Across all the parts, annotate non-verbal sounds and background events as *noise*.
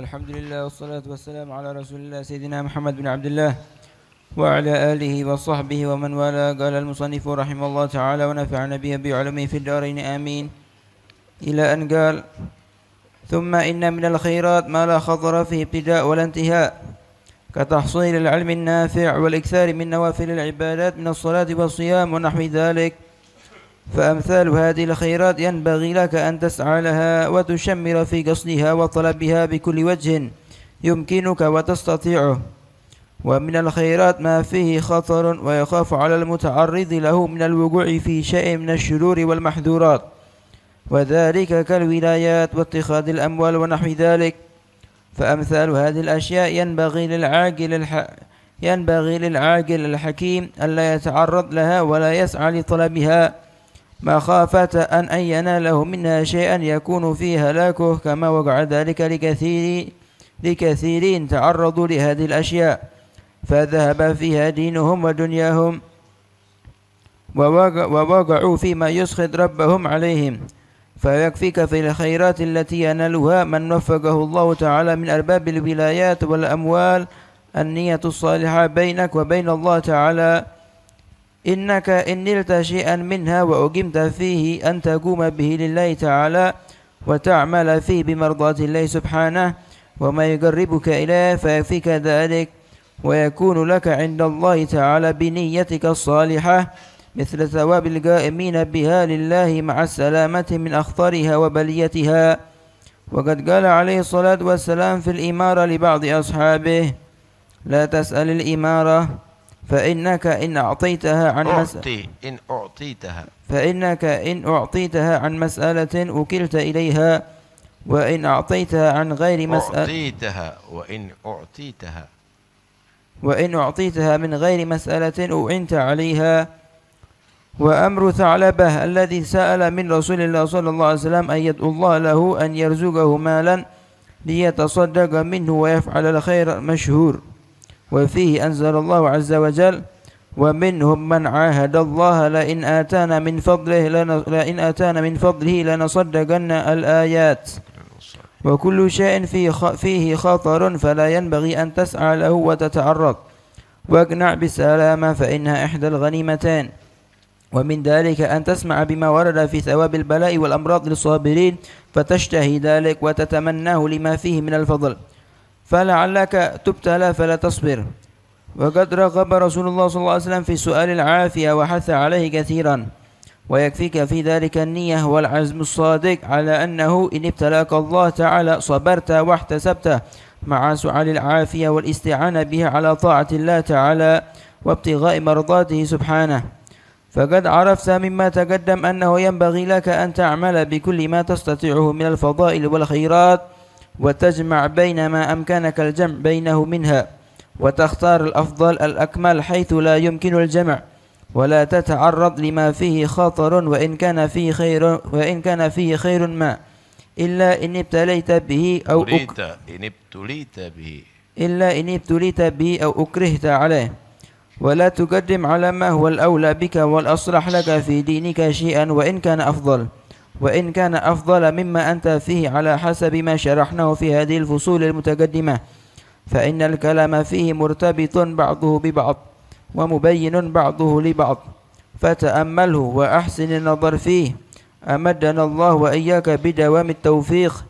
والحمد لله والصلاة والسلام على رسول الله سيدنا محمد بن عبد الله وعلى آله وصحبه ومن والاه قال المصنف رحمه الله تعالى ونفعنا به بعلمه في الدارين آمين إلى أن قال ثم إن من الخيرات ما لا خطر في ابتداء ولا انتهاء كتحصيل العلم النافع والإكثار من نوافل العبادات من الصلاة والصيام ونحو ذلك فأمثال هذه الخيرات ينبغي لك أن تسعى لها وتشمر في قصدها وطلبها بكل وجه يمكنك وتستطيعه ومن الخيرات ما فيه خطر ويخاف على المتعرض له من الوقوع في شيء من الشرور والمحذورات وذلك كالولايات واتخاذ الأموال ونحو ذلك فأمثال هذه الأشياء ينبغي للعاقل الح... ينبغي للعاقل الحكيم ألا يتعرض لها ولا يسعى لطلبها مخافة أن أن يناله منها شيئا يكون فيه هلاكه كما وقع ذلك لكثير لكثيرين تعرضوا لهذه الأشياء فذهب فيها دينهم ودنياهم ووقعوا فيما يسخط ربهم عليهم فيكفيك في الخيرات التي ينالها من وفقه الله تعالى من أرباب الولايات والأموال النية الصالحة بينك وبين الله تعالى إنك إن نلت شيئا منها وأقمت فيه أن تقوم به لله تعالى وتعمل فيه بمرضاة الله سبحانه وما يقربك إليه فيكفيك ذلك ويكون لك عند الله تعالى بنيتك الصالحة مثل ثواب القائمين بها لله مع السلامة من أخطرها وبليتها وقد قال عليه الصلاة والسلام في الإمارة لبعض أصحابه لا تسأل الإمارة فإنك إن أعطيتها عن مسألة إن أعطيتها فإنك إن أعطيتها عن مسألة أكلت إليها وإن أعطيتها عن غير مسألة أعطيتها وإن أعطيتها وإن أعطيتها من غير مسألة أعنت عليها وأمر ثعلبة الذي سأل من رسول الله صلى الله عليه وسلم أن يدعو الله له أن يرزقه مالا ليتصدق منه ويفعل الخير مشهور وفيه أنزل الله عز وجل ومنهم من عاهد الله لئن آتانا من فضله لئن آتانا من فضله لنصدقن الآيات وكل شيء فيه فيه خطر فلا ينبغي أن تسعى له وتتعرض واقنع بالسلامة فإنها إحدى الغنيمتين ومن ذلك أن تسمع بما ورد في ثواب البلاء والأمراض للصابرين فتشتهي ذلك وتتمناه لما فيه من الفضل فلعلك تبتلى فلا تصبر وقد رغب رسول الله صلى الله عليه وسلم في سؤال العافية وحث عليه كثيرا ويكفيك في ذلك النية والعزم الصادق على أنه إن ابتلاك الله تعالى صبرت واحتسبت مع سؤال العافية والاستعانة به على طاعة الله تعالى وابتغاء مرضاته سبحانه فقد عرفت مما تقدم أنه ينبغي لك أن تعمل بكل ما تستطيعه من الفضائل والخيرات وتجمع بين ما أمكنك الجمع بينه منها وتختار الأفضل الأكمل حيث لا يمكن الجمع ولا تتعرض لما فيه خطر وإن كان فيه خير وإن كان فيه خير ما إلا إن ابتليت به أو أك... إن ابتليت به إلا إن ابتليت به أو أكرهت عليه ولا تقدم على ما هو الأولى بك والأصلح لك في دينك شيئا وإن كان أفضل وإن كان أفضل مما أنت فيه على حسب ما شرحناه في هذه الفصول المتقدمة فإن الكلام فيه مرتبط بعضه ببعض ومبين بعضه لبعض فتأمله وأحسن النظر فيه أمدنا الله وإياك بدوام التوفيق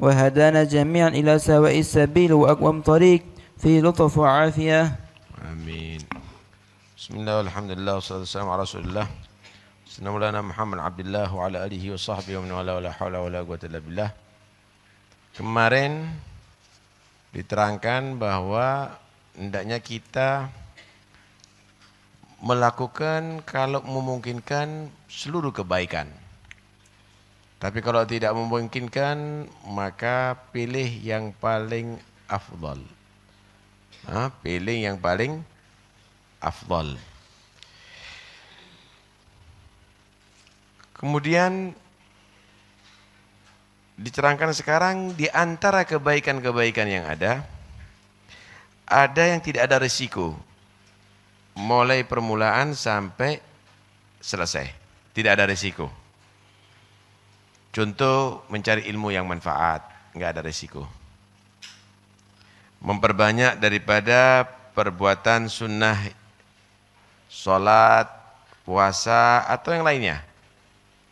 وهدانا جميعا إلى سواء السبيل وأقوم طريق في لطف وعافية آمين بسم الله والحمد لله والصلاة والسلام على رسول الله سيدنا Muhammad Abdullah wa ala alihi wa sahbihi wa wala wala quwata illa billah. Kemarin diterangkan bahwa hendaknya kita melakukan kalau memungkinkan seluruh kebaikan. Tapi kalau tidak memungkinkan maka pilih yang paling afdal. Ha, pilih yang paling afdal. Kemudian diterangkan sekarang di antara kebaikan-kebaikan yang ada ada yang tidak ada risiko mulai permulaan sampai selesai tidak ada risiko contoh mencari ilmu yang manfaat nggak ada risiko memperbanyak daripada perbuatan sunnah sholat puasa atau yang lainnya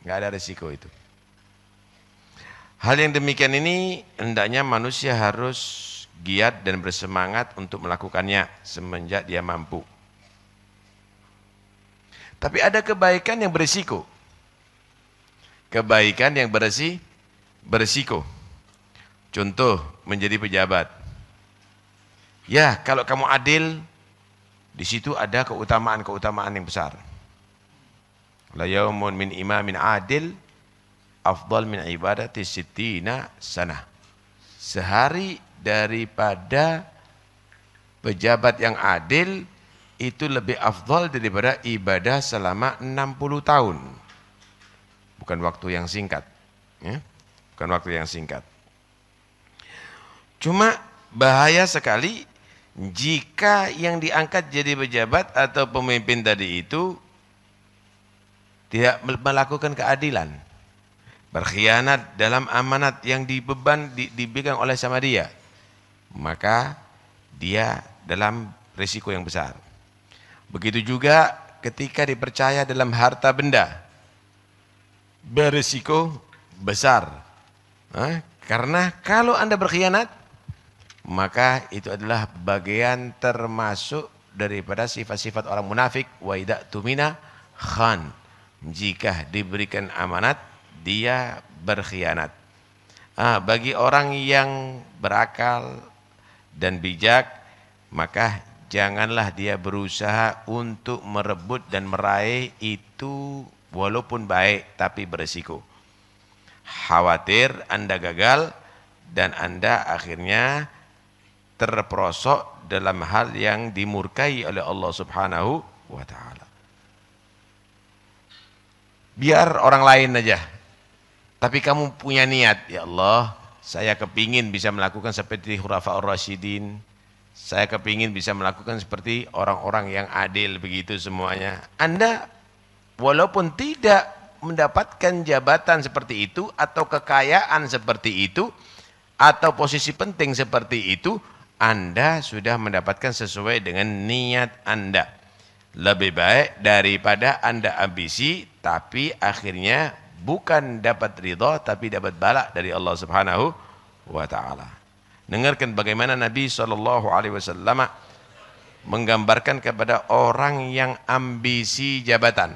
Nggak ada resiko itu. Hal yang demikian ini hendaknya manusia harus giat dan bersemangat untuk melakukannya semenjak dia mampu. Tapi ada kebaikan yang berisiko. Kebaikan yang beresi, berisiko. Contoh, menjadi pejabat. Ya, kalau kamu adil, di situ ada keutamaan-keutamaan yang besar. La yaumun min imamin adil afdal min ibadati sitina sana. Sehari daripada pejabat yang adil itu lebih afdal daripada ibadah selama 60 tahun. Bukan waktu yang singkat. Ya? Bukan waktu yang singkat. Cuma bahaya sekali jika yang diangkat jadi pejabat atau pemimpin tadi itu tidak melakukan keadilan, berkhianat dalam amanat yang dibeban di, oleh sama dia, maka dia dalam risiko yang besar. Begitu juga ketika dipercaya dalam harta benda, berisiko besar. Hah? Eh, karena kalau Anda berkhianat, maka itu adalah bagian termasuk daripada sifat-sifat orang munafik, waidak tumina khan jika diberikan amanat dia berkhianat. Ah, bagi orang yang berakal dan bijak maka janganlah dia berusaha untuk merebut dan meraih itu walaupun baik tapi beresiko. Khawatir Anda gagal dan Anda akhirnya terperosok dalam hal yang dimurkai oleh Allah Subhanahu wa taala biar orang lain aja. Tapi kamu punya niat, ya Allah, saya kepingin bisa melakukan seperti Hurafa Ar-Rasyidin, saya kepingin bisa melakukan seperti orang-orang yang adil begitu semuanya. Anda walaupun tidak mendapatkan jabatan seperti itu atau kekayaan seperti itu atau posisi penting seperti itu, Anda sudah mendapatkan sesuai dengan niat Anda. Lebih baik daripada Anda ambisi tapi akhirnya bukan dapat ridho tapi dapat balak dari Allah Subhanahu wa taala. Dengarkan bagaimana Nabi Shallallahu alaihi wasallam menggambarkan kepada orang yang ambisi jabatan.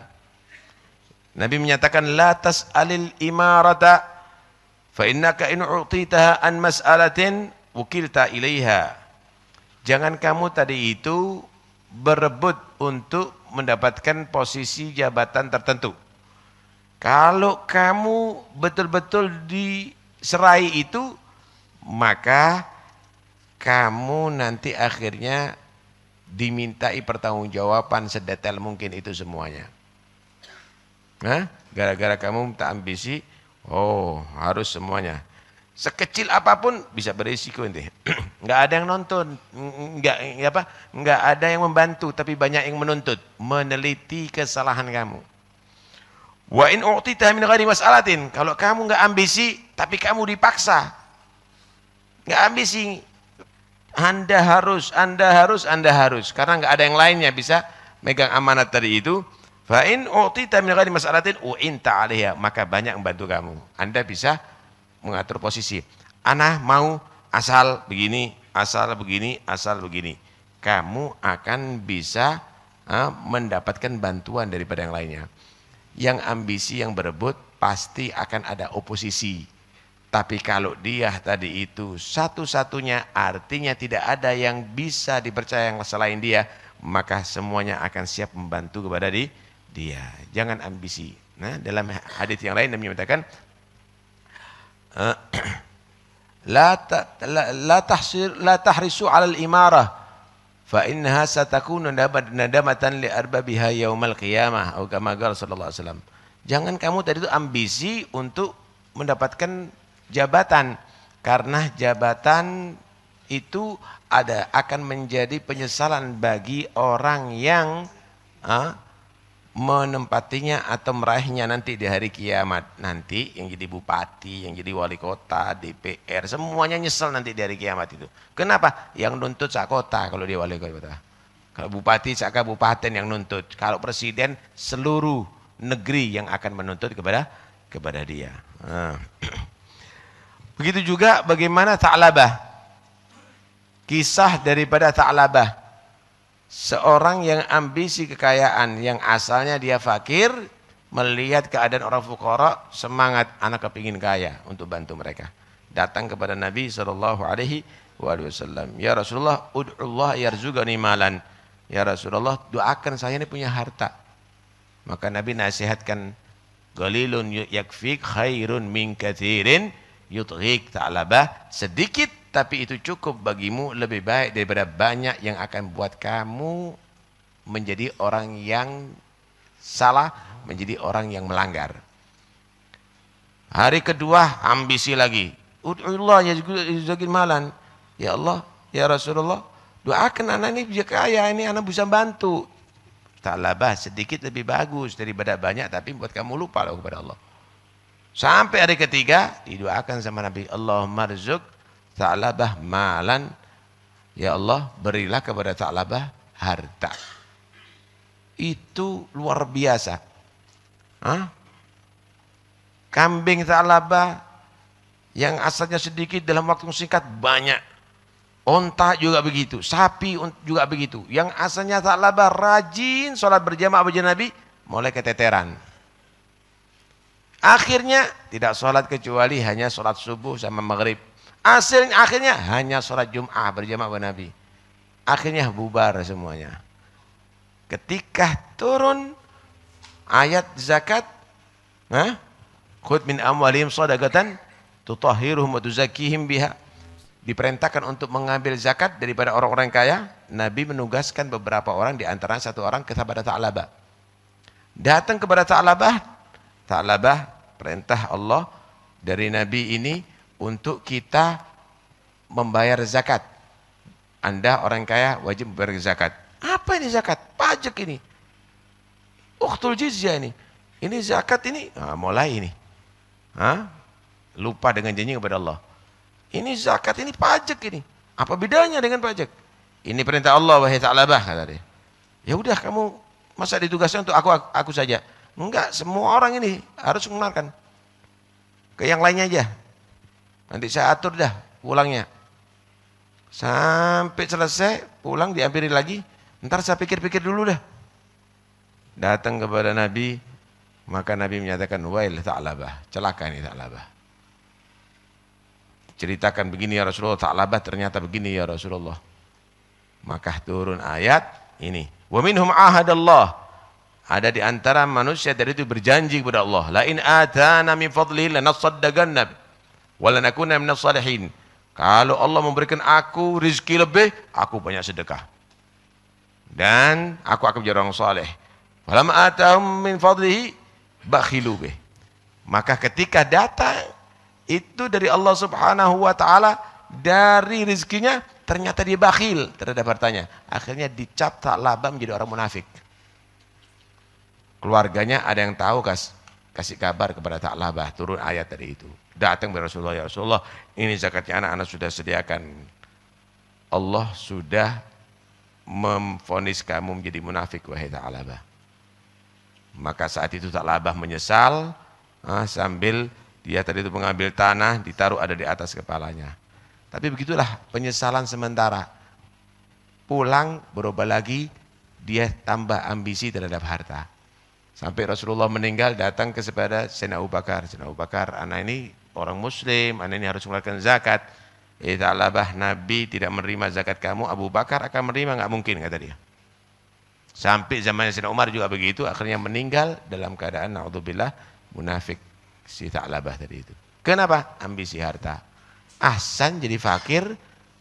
Nabi menyatakan la tas'alil imarata fa innaka in utitaha an mas'alatin wukilta ilaiha. Jangan kamu tadi itu berebut untuk mendapatkan posisi jabatan tertentu. Kalau kamu betul-betul diserai itu, maka kamu nanti akhirnya dimintai pertanggungjawaban sedetail mungkin itu semuanya. Nah, gara-gara kamu tak ambisi, oh harus semuanya sekecil apapun bisa berisiko nanti. Enggak *clears throat* ada yang nonton, enggak apa, enggak ada yang membantu, tapi banyak yang menuntut, meneliti kesalahan kamu. Wa in u'tita min ghairi mas'alatin. Kalau kamu nggak ambisi, tapi kamu dipaksa. Nggak ambisi. Anda harus, Anda harus, Anda harus. Karena enggak ada yang lainnya bisa megang amanat tadi itu. Fa in u'tita min ghairi mas'alatin u'inta 'alaiha. Maka banyak membantu kamu. Anda bisa mengatur posisi. Ana mau asal begini, asal begini, asal begini. Kamu akan bisa uh, mendapatkan bantuan daripada yang lainnya. Yang ambisi yang berebut pasti akan ada oposisi. Tapi kalau dia tadi itu satu-satunya artinya tidak ada yang bisa dipercaya yang selain dia, maka semuanya akan siap membantu kepada dia. Jangan ambisi. Nah, dalam hadis yang lain Nabi menyatakan لا لا تحصر لا imarah fa الإمارة فإنها ستكون ندامة لأربابها يوم القيامة atau kama qala sallallahu alaihi wasallam. Jangan kamu tadi itu ambisi untuk mendapatkan jabatan karena jabatan itu ada akan menjadi penyesalan bagi orang yang uh, menempatinya atau meraihnya nanti di hari kiamat nanti yang jadi bupati yang jadi wali kota DPR semuanya nyesel nanti di hari kiamat itu kenapa yang nuntut sak kota kalau dia wali kota kalau bupati sak kabupaten yang nuntut kalau presiden seluruh negeri yang akan menuntut kepada kepada dia ah. *clears throat* begitu juga bagaimana Ta'labah kisah daripada Ta'labah Seorang yang ambisi kekayaan yang asalnya dia fakir melihat keadaan orang fukara semangat anak kepingin kaya untuk bantu mereka datang kepada Nabi Shallallahu Alaihi Wasallam ya Rasulullah ud'ullah yarzugani malan ya Rasulullah doakan saya ini punya harta maka Nabi nasihatkan galilun yakfik khairun min kathirin yutghik ta'labah sedikit tapi itu cukup bagimu lebih baik daripada banyak yang akan buat kamu menjadi orang yang salah, menjadi orang yang melanggar. Hari kedua ambisi lagi. Ud'ullah yazgil malan. Ya Allah, ya Rasulullah, doakan anak ini bisa kaya, ini anak bisa bantu. Tak labah sedikit lebih bagus daripada banyak tapi buat kamu lupa loh kepada Allah. Sampai hari ketiga didoakan sama Nabi Allah marzuk Ta'labah malan, ya Allah berilah kepada Ta'labah harta. Itu luar biasa. Hah? Kambing Ta'labah yang asalnya sedikit dalam waktu singkat banyak. Onta juga begitu, sapi juga begitu. Yang asalnya tak rajin sholat berjamaah abu Nabi, mulai keteteran. Akhirnya tidak sholat kecuali hanya sholat subuh sama maghrib. Hasilnya, akhirnya hanya sholat Jum'ah berjamaah dengan Nabi. Akhirnya bubar semuanya. Ketika turun ayat zakat, nah, khud min amwalim sadaqatan tutahhiruhum wa tuzakihim biha. Diperintahkan untuk mengambil zakat daripada orang-orang kaya, Nabi menugaskan beberapa orang di antara satu orang ke kepada Ta'labah. Datang kepada Ta'labah, Ta'labah perintah Allah dari Nabi ini untuk kita membayar zakat. Anda orang kaya wajib membayar zakat. Apa ini zakat? Pajak ini. Uktul jizyah ini. Ini zakat ini, nah, mulai ini. Hah? Lupa dengan janji kepada Allah. Ini zakat ini pajak ini. Apa bedanya dengan pajak? Ini perintah Allah wahai bah kata dia. Ya udah kamu masa ditugaskan untuk aku, aku aku saja. Enggak, semua orang ini harus mengenalkan. Ke yang lainnya aja. Nanti saya atur dah pulangnya. Sampai selesai, pulang diampiri lagi. Ntar saya pikir-pikir dulu dah. Datang kepada Nabi, maka Nabi menyatakan, Wail ta'labah, celaka ini ta'labah. Ceritakan begini ya Rasulullah, ta'labah ternyata begini ya Rasulullah. Maka turun ayat ini. Wa minhum ahadallah. Ada di antara manusia dari itu berjanji kepada Allah. La in atana min fadlihi lanassaddaganna walanakuna minas salihin. Kalau Allah memberikan aku rezeki lebih, aku banyak sedekah. Dan aku akan menjadi orang saleh. Falam atahum min fadlihi bakhilu bih. Maka ketika datang itu dari Allah Subhanahu wa taala dari rezekinya ternyata dia bakhil terhadap hartanya. Akhirnya dicap tak laba menjadi orang munafik. Keluarganya ada yang tahu kas, kasih kabar kepada Ta'labah turun ayat dari itu. Datang kepada Rasulullah, ya Rasulullah ini zakatnya anak, anak sudah sediakan. Allah sudah memfonis kamu menjadi munafik wahai Ta'labah. Maka saat itu Ta'labah menyesal ah, sambil dia tadi itu mengambil tanah ditaruh ada di atas kepalanya. Tapi begitulah penyesalan sementara. Pulang berubah lagi dia tambah ambisi terhadap harta Sampai Rasulullah meninggal datang kepada Sayyidina Abu Bakar. Sayyidina Abu Bakar, anak ini orang muslim, anak ini harus mengeluarkan zakat. Itulah eh, Nabi tidak menerima zakat kamu, Abu Bakar akan menerima, nggak mungkin kata dia. Sampai zamannya Sayyidina Umar juga begitu, akhirnya meninggal dalam keadaan na'udzubillah munafik si Ta'labah tadi itu. Kenapa? Ambisi harta. Ahsan jadi fakir,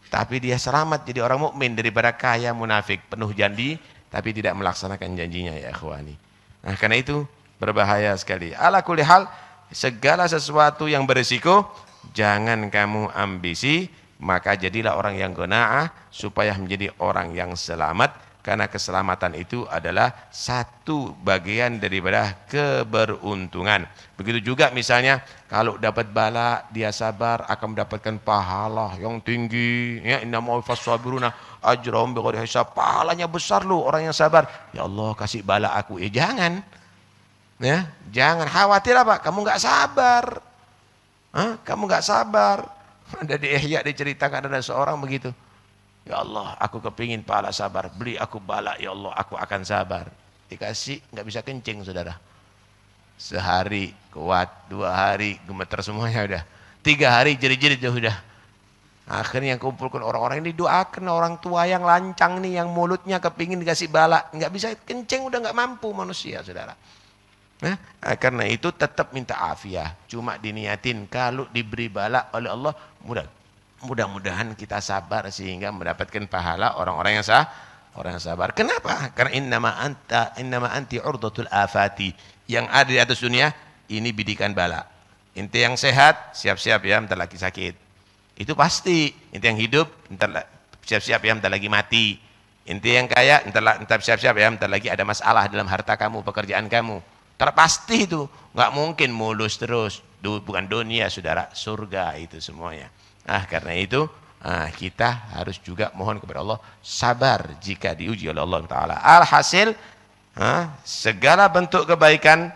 tapi dia selamat jadi orang mukmin daripada kaya munafik, penuh janji, tapi tidak melaksanakan janjinya ya ikhwani. Nah, karena itu berbahaya sekali. Ala kulli hal, segala sesuatu yang berisiko, jangan kamu ambisi, maka jadilah orang yang gona'ah supaya menjadi orang yang selamat karena keselamatan itu adalah satu bagian daripada keberuntungan. Begitu juga misalnya kalau dapat bala dia sabar akan mendapatkan pahala yang tinggi ya innamaul fasabiruna ajrahum bighairi hisab. Pahalanya besar loh orang yang sabar. Ya Allah kasih bala aku. Ya jangan. Ya, jangan khawatir apa? Kamu nggak sabar. Hah? Kamu nggak sabar. *laughs* Ada di Ihya diceritakan ada seorang begitu. Ya Allah, aku kepingin pahala sabar. Beli aku bala, ya Allah, aku akan sabar. Dikasih, nggak bisa kencing, saudara. Sehari kuat, dua hari gemeter semuanya udah. Tiga hari jerit-jerit udah. Akhirnya yang kumpulkan orang-orang ini doakan orang tua yang lancang nih, yang mulutnya kepingin dikasih bala. Nggak bisa kencing, udah nggak mampu manusia, saudara. Nah, karena itu tetap minta afiah. Cuma diniatin kalau diberi bala oleh Allah mudah mudah-mudahan kita sabar sehingga mendapatkan pahala orang-orang yang sah orang yang sabar. Kenapa? Karena innama anta innama anti urdatul afati. Yang ada di atas dunia ini bidikan bala. Inti yang sehat siap-siap ya bentar lagi sakit. Itu pasti. Inti yang hidup bentar siap-siap ya bentar lagi mati. Inti yang kaya bentar, entar siap-siap ya bentar lagi ada masalah dalam harta kamu, pekerjaan kamu. Terpasti itu. Nggak mungkin mulus terus. bukan dunia saudara, surga itu semuanya. Nah, karena itu nah, kita harus juga mohon kepada Allah sabar jika diuji oleh Allah Taala. Alhasil, nah, segala bentuk kebaikan,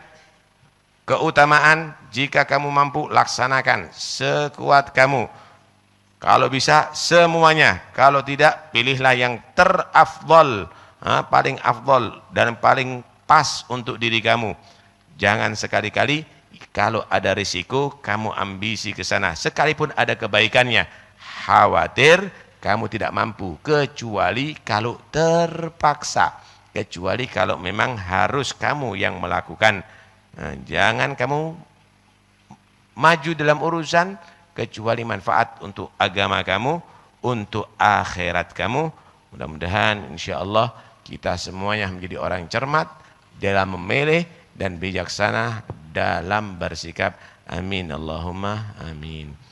keutamaan jika kamu mampu laksanakan sekuat kamu. Kalau bisa semuanya, kalau tidak pilihlah yang terafdol, nah, paling afdol dan paling pas untuk diri kamu. Jangan sekali-kali kalau ada risiko, kamu ambisi ke sana. Sekalipun ada kebaikannya, khawatir kamu tidak mampu. Kecuali kalau terpaksa. Kecuali kalau memang harus kamu yang melakukan. Nah, jangan kamu maju dalam urusan, kecuali manfaat untuk agama kamu, untuk akhirat kamu. Mudah-mudahan insya Allah kita semuanya menjadi orang cermat dalam memilih dan bijaksana dalam bersikap amin Allahumma amin